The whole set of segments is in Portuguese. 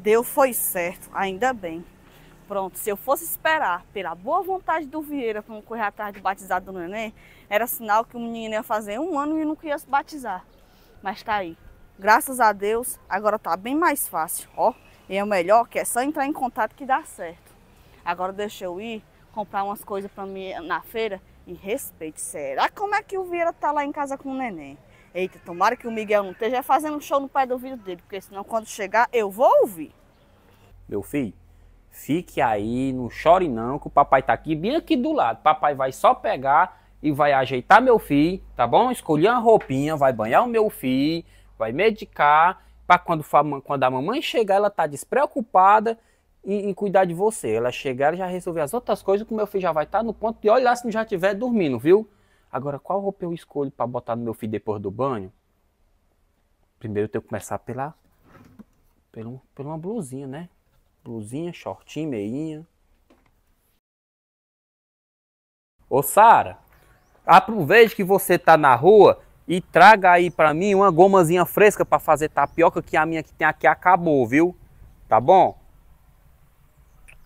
Deu foi certo, ainda bem. Pronto, se eu fosse esperar pela boa vontade do Vieira para não correr atrás do batizado do neném, era sinal que o menino ia fazer um ano e não queria se batizar. Mas tá aí. Graças a Deus, agora tá bem mais fácil, ó. E é o melhor que é só entrar em contato que dá certo. Agora deixa eu ir comprar umas coisas para mim na feira e respeite. Será como é que o Vieira tá lá em casa com o neném? Eita, tomara que o Miguel não esteja fazendo show no pai do ouvido dele, porque senão quando chegar eu vou ouvir. Meu filho, fique aí, não chore não, que o papai tá aqui bem aqui do lado. Papai vai só pegar e vai ajeitar meu filho, tá bom? Escolher uma roupinha, vai banhar o meu filho, vai medicar, para quando, quando a mamãe chegar, ela tá despreocupada em, em, cuidar de você. Ela chegar, ela já resolver as outras coisas, que o meu filho já vai estar tá no ponto de olhar se não já estiver dormindo, viu? Agora, qual roupa eu escolho para botar no meu filho depois do banho? Primeiro eu tenho que começar pela, pela, pela uma blusinha, né? Blusinha, shortinho, meinha. Ô Sara, aproveite que você tá na rua e traga aí para mim uma gomazinha fresca para fazer tapioca que a minha que tem aqui acabou, viu? Tá bom?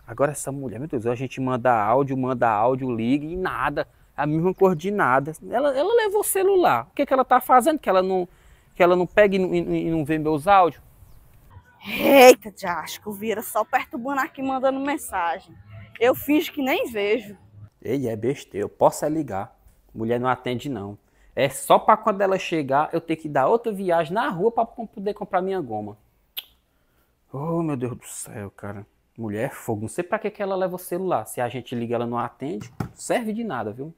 Agora essa mulher, meu Deus, a gente manda áudio, manda áudio, liga e nada a mesma coordenada. Ela, ela levou o celular. O que, que ela tá fazendo que ela não, que ela não pega e não, e não vê meus áudios? Eita, Jasco, vira só perturbando aqui mandando mensagem. Eu fiz que nem vejo. Ei, é besteira, eu posso é ligar. Mulher não atende, não. É só para quando ela chegar, eu ter que dar outra viagem na rua para poder comprar minha goma. Oh, meu Deus do céu, cara. Mulher é fogo. Não sei para que, que ela leva o celular. Se a gente liga, ela não atende. Serve de nada, viu?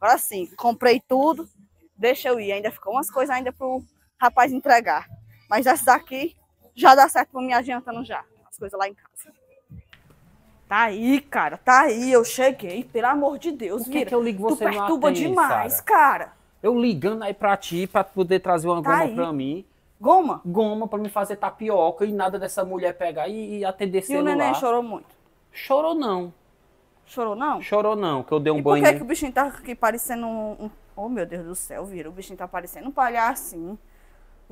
Agora sim, comprei tudo, deixa eu ir. Ainda ficou umas coisas ainda pro rapaz entregar. Mas essas aqui já dá certo pra mim adiantando já. As coisas lá em casa. Tá aí, cara, tá aí, eu cheguei, pelo amor de Deus, Por que, é que eu ligo você tu perturba atende, demais, Sarah? cara. Eu ligando aí pra ti, pra poder trazer uma tá goma aí. pra mim. Goma? Goma pra me fazer tapioca e nada dessa mulher pegar e, e atender e celular. E o neném chorou muito? Chorou não. Chorou não? Chorou não, que eu dei um e banho. Por que, que o bichinho tá aqui parecendo um. um... Oh, meu Deus do céu, vira. O bichinho tá parecendo um palhacinho. hein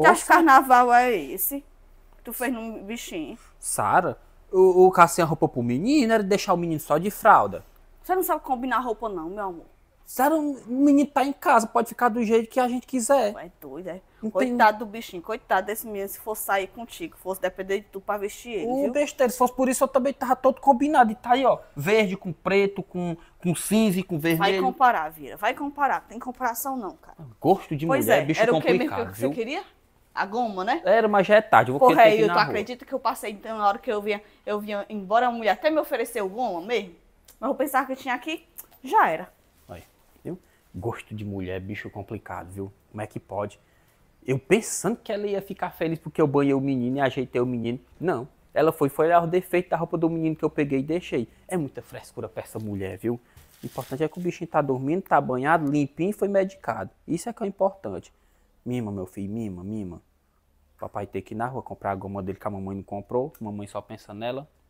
Que acho carnaval é esse? Que tu fez num bichinho. Sara, o, o Cassian roupou pro menino era deixar o menino só de fralda. Você não sabe combinar roupa, não, meu amor. Sério, o menino tá em casa, pode ficar do jeito que a gente quiser. É doido, é? coitado do bichinho, coitado desse menino, se fosse sair contigo, fosse depender de tu pra vestir ele. O viu? besteira, se fosse por isso, eu também tava todo combinado. E tá aí, ó, verde com preto, com, com cinza e com vermelho. Vai comparar, Vira, vai comparar. Tem comparação não, cara. Ah, gosto de pois mulher, é, bicho era complicado, Era o que, que você queria? A goma, né? Era, mas já é tarde. Eu vou Porra, aí, tu rua. acredita que eu passei, então, na hora que eu vinha, eu vinha embora, a mulher até me ofereceu goma mesmo? Mas eu pensava que eu tinha aqui, já era. Gosto de mulher, bicho complicado, viu? Como é que pode? Eu pensando que ela ia ficar feliz porque eu banhei o menino e ajeitei o menino. Não. Ela foi, foi olhar o defeito da roupa do menino que eu peguei e deixei. É muita frescura pra essa mulher, viu? O importante é que o bichinho tá dormindo, tá banhado, limpinho e foi medicado. Isso é que é o importante. Mima, meu filho, mima, mima. Papai tem que ir na rua comprar a goma dele que a mamãe não comprou. Mamãe só pensa nela.